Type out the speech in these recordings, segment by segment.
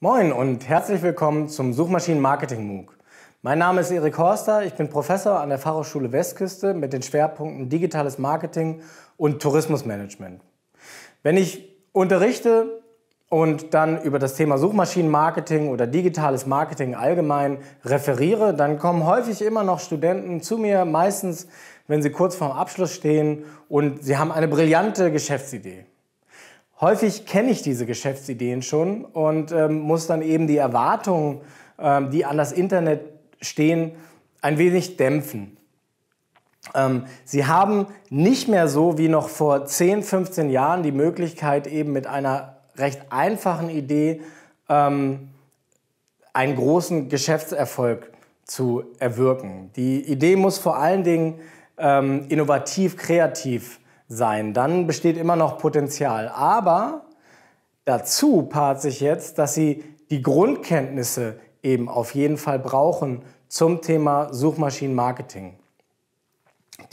Moin und herzlich willkommen zum Suchmaschinen-Marketing-MOOC. Mein Name ist Erik Horster, ich bin Professor an der Fachhochschule Westküste mit den Schwerpunkten Digitales Marketing und Tourismusmanagement. Wenn ich unterrichte und dann über das Thema Suchmaschinenmarketing oder digitales Marketing allgemein referiere, dann kommen häufig immer noch Studenten zu mir, meistens wenn sie kurz vorm Abschluss stehen und sie haben eine brillante Geschäftsidee häufig kenne ich diese Geschäftsideen schon und ähm, muss dann eben die Erwartungen, ähm, die an das Internet stehen, ein wenig dämpfen. Ähm, sie haben nicht mehr so wie noch vor 10, 15 Jahren die Möglichkeit, eben mit einer recht einfachen Idee ähm, einen großen Geschäftserfolg zu erwirken. Die Idee muss vor allen Dingen ähm, innovativ, kreativ sein sein. Dann besteht immer noch Potenzial. Aber dazu paart sich jetzt, dass Sie die Grundkenntnisse eben auf jeden Fall brauchen zum Thema Suchmaschinenmarketing.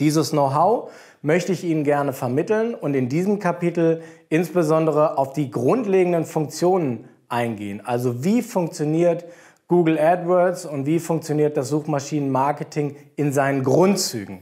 Dieses Know-how möchte ich Ihnen gerne vermitteln und in diesem Kapitel insbesondere auf die grundlegenden Funktionen eingehen. Also wie funktioniert Google AdWords und wie funktioniert das Suchmaschinenmarketing in seinen Grundzügen.